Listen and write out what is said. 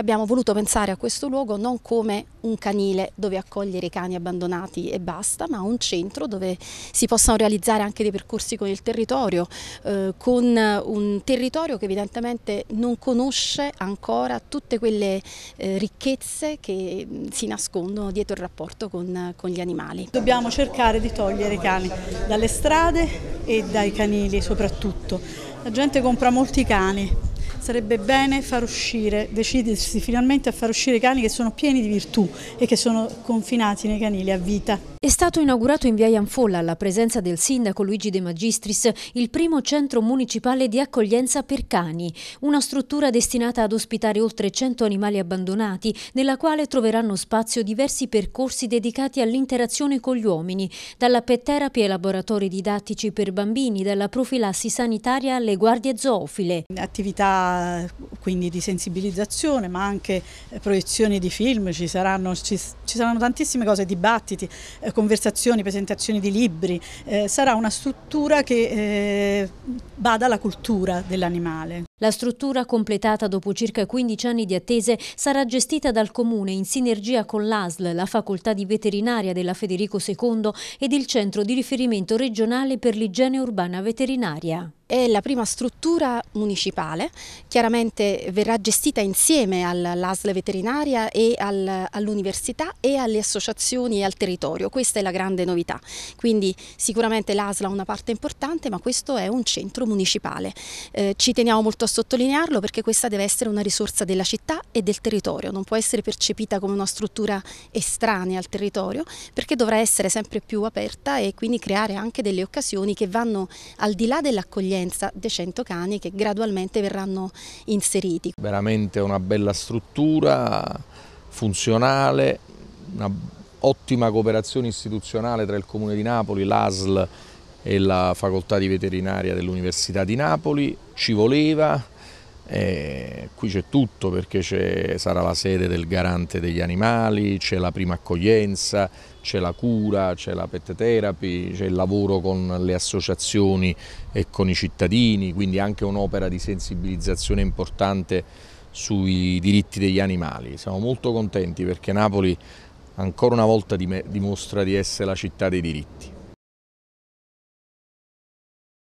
Abbiamo voluto pensare a questo luogo non come un canile dove accogliere i cani abbandonati e basta, ma un centro dove si possano realizzare anche dei percorsi con il territorio, eh, con un territorio che evidentemente non conosce ancora tutte quelle eh, ricchezze che mm, si nascondono dietro il rapporto con, con gli animali. Dobbiamo cercare di togliere i cani dalle strade e dai canili soprattutto. La gente compra molti cani, sarebbe bene far uscire, decidersi finalmente a far uscire i cani che sono pieni di virtù e che sono confinati nei canili a vita. È stato inaugurato in via Ianfolla, alla presenza del sindaco Luigi De Magistris, il primo centro municipale di accoglienza per cani, una struttura destinata ad ospitare oltre 100 animali abbandonati, nella quale troveranno spazio diversi percorsi dedicati all'interazione con gli uomini, dalla pet therapy ai laboratori didattici per bambini, dalla profilassi sanitaria alle guardie zoofile. Attività quindi di sensibilizzazione, ma anche proiezioni di film, ci saranno, ci, ci saranno tantissime cose, dibattiti, eh, conversazioni, presentazioni di libri, eh, sarà una struttura che eh, bada alla cultura dell'animale. La struttura, completata dopo circa 15 anni di attese, sarà gestita dal Comune in sinergia con l'ASL, la Facoltà di Veterinaria della Federico II ed il Centro di riferimento regionale per l'igiene urbana veterinaria è la prima struttura municipale, chiaramente verrà gestita insieme all'ASL veterinaria e all'università e alle associazioni e al territorio, questa è la grande novità, quindi sicuramente l'ASL ha una parte importante ma questo è un centro municipale, eh, ci teniamo molto a sottolinearlo perché questa deve essere una risorsa della città e del territorio, non può essere percepita come una struttura estranea al territorio perché dovrà essere sempre più aperta e quindi creare anche delle occasioni che vanno al di là dell'accoglienza accoglienza dei 100 cani che gradualmente verranno inseriti. Veramente una bella struttura, funzionale, un'ottima cooperazione istituzionale tra il Comune di Napoli, l'ASL e la Facoltà di Veterinaria dell'Università di Napoli, ci voleva, eh, qui c'è tutto perché sarà la sede del garante degli animali, c'è la prima accoglienza, c'è la cura, c'è la pet therapy, c'è il lavoro con le associazioni e con i cittadini, quindi anche un'opera di sensibilizzazione importante sui diritti degli animali. Siamo molto contenti perché Napoli ancora una volta dimostra di essere la città dei diritti.